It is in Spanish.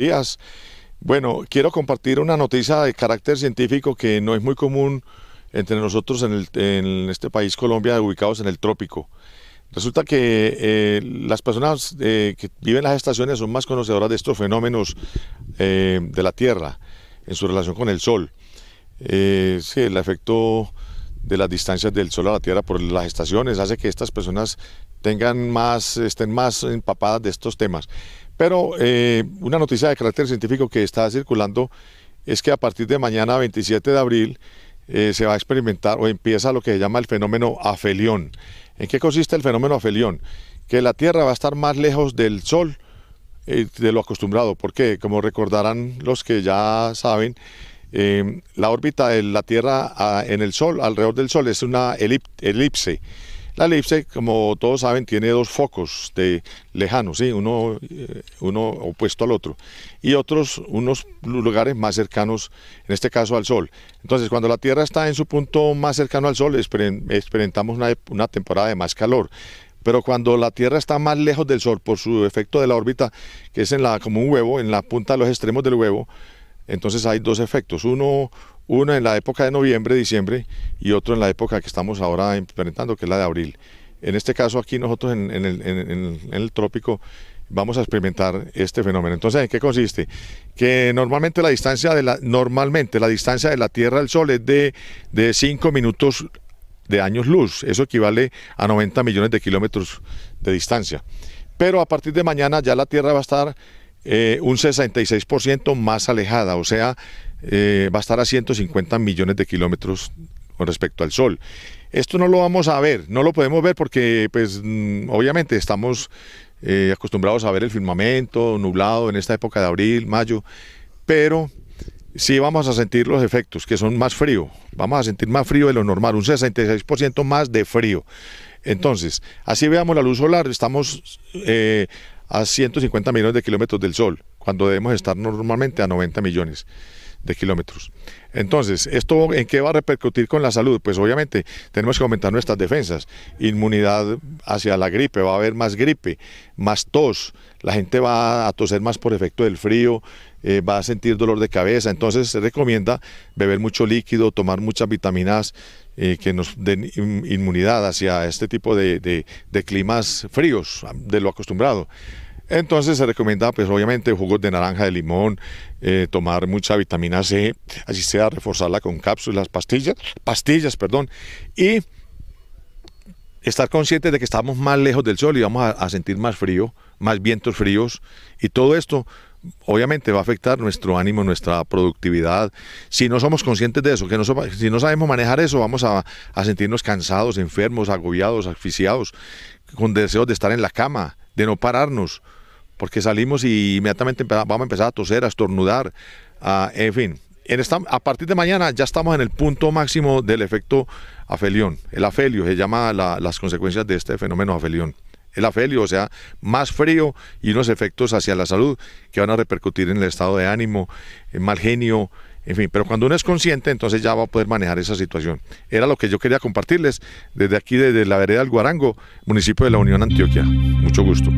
días. Bueno, quiero compartir una noticia de carácter científico que no es muy común entre nosotros en, este país, Colombia, ubicados en el trópico. Resulta que eh, las personas eh, que viven en las estaciones son más conocedoras de estos fenómenos eh, de la Tierra en su relación con el Sol. Sí, el efecto de las distancias del Sol a la Tierra por las estaciones hace que estas personas tengan más, estén más empapadas de estos temas. Pero eh, una noticia de carácter científico que está circulando es que a partir de mañana, 27 de abril, eh, se va a experimentar o empieza lo que se llama el fenómeno afelión. ¿En qué consiste el fenómeno afelión? Que la Tierra va a estar más lejos del Sol eh, de lo acostumbrado, porque como recordarán los que ya saben, em, la órbita de la Tierra ah, en el Sol, alrededor del Sol, es una elipse. La elipse, como todos saben, tiene dos focos de lejanos, ¿sí? uno, eh, uno opuesto al otro, y otros, unos lugares más cercanos, en este caso al Sol. Entonces, cuando la Tierra está en su punto más cercano al Sol, experimentamos una, una temporada de más calor pero cuando la Tierra está más lejos del Sol por su efecto de la órbita, que es en la, como un huevo, en la punta de los extremos del huevo, entonces hay dos efectos. Uno, uno en la época de noviembre, diciembre y otro en la época que estamos ahora experimentando... que es la de abril. En este caso aquí nosotros en, el, trópico vamos a experimentar este fenómeno. Entonces, ¿en qué consiste? Que normalmente la distancia de la, normalmente la distancia de la Tierra al Sol es de 5 minutos de años luz. Eso equivale a 90 millones de kilómetros de distancia. Pero a partir de mañana ya la Tierra va a estar eh, un 66% más alejada, o sea, eh, va a estar a 150 millones de kilómetros con respecto al Sol. Esto no lo vamos a ver, no lo podemos ver porque, pues, mm, obviamente estamos eh, acostumbrados a ver el firmamento nublado en esta época de abril, mayo, pero sí vamos a sentir los efectos, que son más frío. Vamos a sentir más frío de lo normal, un 66% más de frío. Entonces, así veamos la luz solar, estamos eh, a 150 millones de kilómetros del Sol, cuando debemos estar normalmente a 90 millones de kilómetros. Entonces, ¿esto en qué va a repercutir con la salud? Pues obviamente tenemos que aumentar nuestras defensas, inmunidad hacia la gripe, va a haber más gripe, más tos, la gente va a toser más por efecto del frío, eh, va a sentir dolor de cabeza, entonces se recomienda beber mucho líquido, tomar muchas vitaminas eh, que nos den inmunidad hacia este tipo de climas fríos, de lo acostumbrado. Entonces se recomienda, pues obviamente, jugos de naranja, de limón, eh, tomar mucha vitamina C, así sea reforzarla con cápsulas, pastillas, pastillas, perdón, y estar conscientes de que estamos más lejos del sol y vamos a, sentir más frío, más vientos fríos, y todo esto obviamente va a afectar nuestro ánimo, nuestra productividad. Si no somos conscientes de eso, que no si no sabemos manejar eso, vamos a, a, sentirnos cansados, enfermos, agobiados, asfixiados, con deseos de estar en la cama, de no pararnos porque salimos y inmediatamente vamos a empezar a toser, a estornudar, en fin. En a partir de mañana ya estamos en el punto máximo del efecto afelión. El afelio se llama las consecuencias de este fenómeno afelión el afelio, o sea, más frío y unos efectos hacia la salud que van a repercutir en el estado de ánimo, en mal genio, en fin. Pero cuando uno es consciente, entonces ya va a poder manejar esa situación. Era lo que yo quería compartirles desde aquí, desde la vereda del Guarango, municipio de la Unión Antioquia. Mucho gusto.